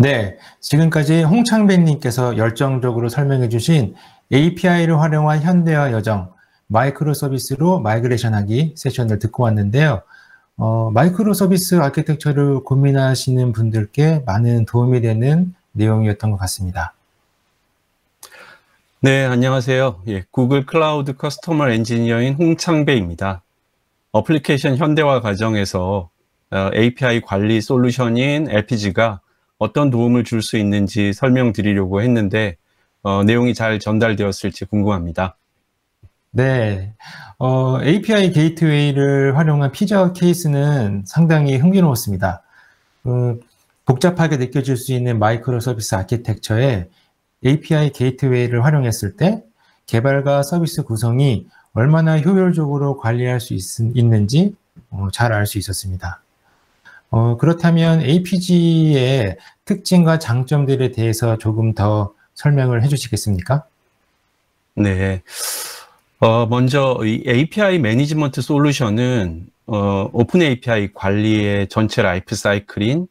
네, 지금까지 홍창배님께서 열정적으로 설명해 주신 API를 활용한 현대화 여정, 마이크로 서비스로 마이그레이션하기 세션을 듣고 왔는데요. 어, 마이크로 서비스 아키텍처를 고민하시는 분들께 많은 도움이 되는 내용이었던 것 같습니다. 네, 안녕하세요. 예, 구글 클라우드 커스터머 엔지니어인 홍창배입니다. 어플리케이션 현대화 과정에서 어, API 관리 솔루션인 LPG가 어떤 도움을 줄 수 있는지 설명드리려고 했는데 어, 내용이 잘 전달되었을지 궁금합니다. 네, 어, API 게이트웨이를 활용한 피자 케이스는 상당히 흥미로웠습니다. 음, 복잡하게 느껴질 수 있는 마이크로 서비스 아키텍처에 API 게이트웨이를 활용했을 때 개발과 서비스 구성이 얼마나 효율적으로 관리할 수 있, 는지 어, 잘알 수 있었습니다. 어, 그렇다면 APG의 특징과 장점들에 대해서 조금 더 설명을 해주시겠습니까? 네. 어, 먼저 이 API 매니지먼트 솔루션은 어, 오픈 API 관리의 전체 라이프 사이클인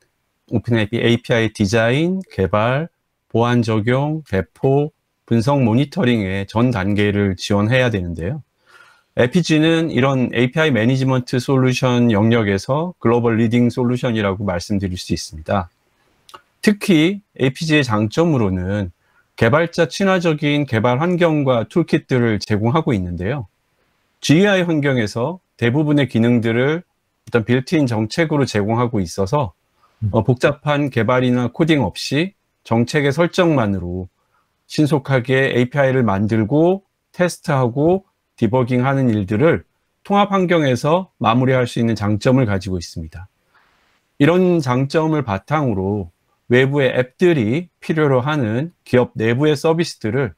오픈 API 디자인, 개발, 보안 적용, 배포, 분석 모니터링의 전 단계를 지원해야 되는데요. 에피지는 이런 API 매니지먼트 솔루션 영역에서 글로벌 리딩 솔루션이라고 말씀드릴 수 있습니다. 특히 APG의 장점으로는 개발자 친화적인 개발 환경과 툴킷들을 제공하고 있는데요. GUI 환경에서 대부분의 기능들을 어떤 빌트인 정책으로 제공하고 있어서 어, 복잡한 개발이나 코딩 없이 정책의 설정만으로 신속하게 API를 만들고 테스트하고 디버깅 하는 일들을 통합 환경에서 마무리할 수 있는 장점을 가지고 있습니다. 이런 장점을 바탕으로 외부의 앱들이 필요로 하는 기업 내부의 서비스들을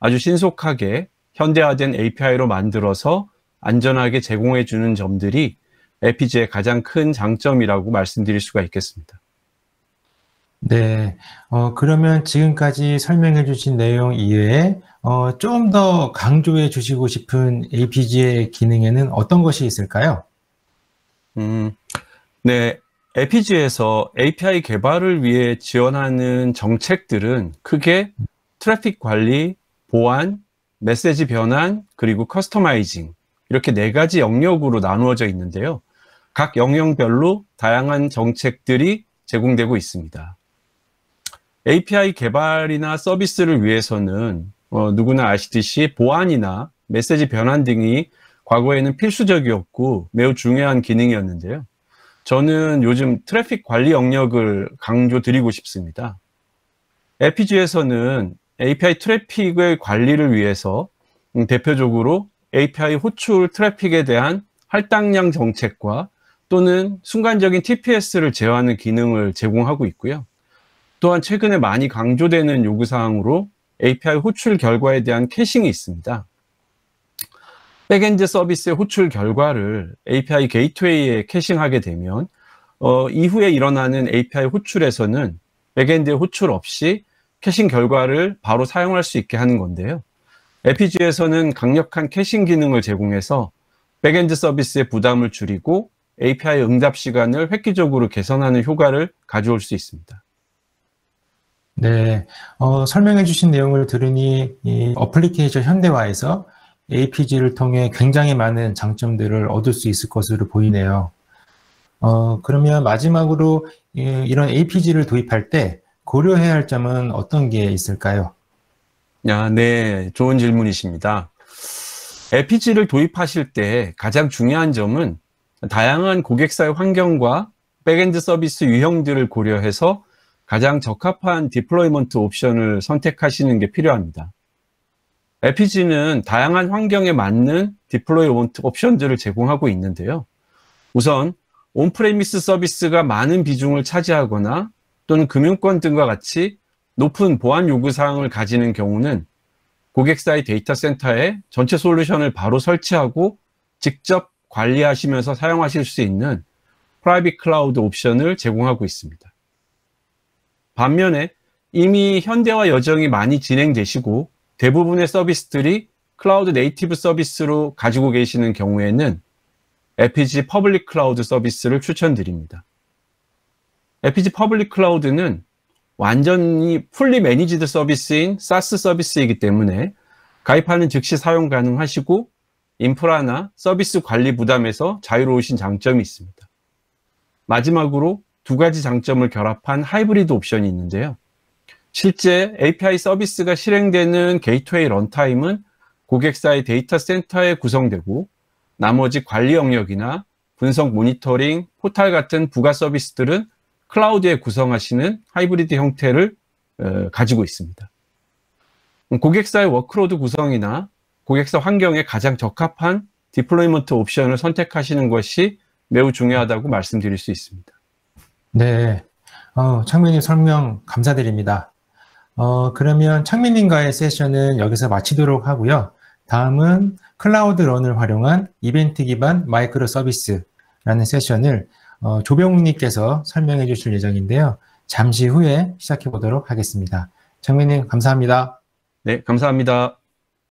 아주 신속하게 현대화된 API로 만들어서 안전하게 제공해 주는 점들이 에피지의 가장 큰 장점이라고 말씀드릴 수가 있겠습니다. 네, 어, 그러면 지금까지 설명해 주신 내용 이외에 어, 좀 더 강조해 주시고 싶은 APG의 기능에는 어떤 것이 있을까요? 음, 네, APG에서 API 개발을 위해 지원하는 정책들은 크게 트래픽 관리, 보안, 메시지 변환, 그리고 커스터마이징 이렇게 네 가지 영역으로 나누어져 있는데요. 각 영역별로 다양한 정책들이 제공되고 있습니다. API 개발이나 서비스를 위해서는 어, 누구나 아시듯이 보안이나 메시지 변환 등이 과거에는 필수적이었고 매우 중요한 기능이었는데요. 저는 요즘 트래픽 관리 영역을 강조드리고 싶습니다. 에피지에서는 API 트래픽의 관리를 위해서 음, 대표적으로 API 호출 트래픽에 대한 할당량 정책과 또는 순간적인 TPS를 제어하는 기능을 제공하고 있고요. 또한 최근에 많이 강조되는 요구사항으로 API 호출 결과에 대한 캐싱이 있습니다. 백엔드 서비스의 호출 결과를 API 게이트웨이에 캐싱하게 되면 어, 이후에 일어나는 API 호출에서는 백엔드의 호출 없이 캐싱 결과를 바로 사용할 수 있게 하는 건데요. 에피지에서는 강력한 캐싱 기능을 제공해서 백엔드 서비스의 부담을 줄이고 API 응답 시간을 획기적으로 개선하는 효과를 가져올 수 있습니다. 네, 어, 설명해 주신 내용을 들으니 이 어플리케이션 현대화에서 APG를 통해 굉장히 많은 장점들을 얻을 수 있을 것으로 보이네요. 어, 그러면 마지막으로 이런 APG를 도입할 때 고려해야 할 점은 어떤 게 있을까요? 아, 네, 좋은 질문이십니다. APG를 도입하실 때 가장 중요한 점은 다양한 고객사의 환경과 백엔드 서비스 유형들을 고려해서 가장 적합한 디플로이먼트 옵션을 선택하시는 게 필요합니다. LPG는 다양한 환경에 맞는 디플로이먼트 옵션들을 제공하고 있는데요. 우선 온프레미스 서비스가 많은 비중을 차지하거나 또는 금융권 등과 같이 높은 보안 요구사항을 가지는 경우는 고객사의 데이터 센터에 전체 솔루션을 바로 설치하고 직접 관리하시면서 사용하실 수 있는 프라이빗 클라우드 옵션을 제공하고 있습니다. 반면에 이미 현대화 여정이 많이 진행되시고 대부분의 서비스들이 클라우드 네이티브 서비스로 가지고 계시는 경우에는 에 p g 퍼블릭 클라우드 서비스를 추천드립니다. 에 p g 퍼블릭 클라우드는 완전히 풀리 매니지드 서비스인 SaaS 서비스이기 때문에 가입하는 즉시 사용 가능하시고 인프라나 서비스 관리 부담에서 자유로우신 장점이 있습니다. 마지막으로 두 가지 장점을 결합한 하이브리드 옵션이 있는데요. 실제 API 서비스가 실행되는 게이트웨이 런타임은 고객사의 데이터 센터에 구성되고 나머지 관리 영역이나 분석 모니터링, 포탈 같은 부가 서비스들은 클라우드에 구성하시는 하이브리드 형태를 어, 가지고 있습니다. 고객사의 워크로드 구성이나 고객사 환경에 가장 적합한 디플로이먼트 옵션을 선택하시는 것이 매우 중요하다고 말씀드릴 수 있습니다. 네, 어, 창민님 설명 감사드립니다. 어, 그러면 창민님과의 세션은 여기서 마치도록 하고요. 다음은 클라우드 런을 활용한 이벤트 기반 마이크로 서비스라는 세션을 어, 조병욱님께서 설명해 주실 예정인데요. 잠시 후에 시작해 보도록 하겠습니다. 창민님 감사합니다. 네, 감사합니다.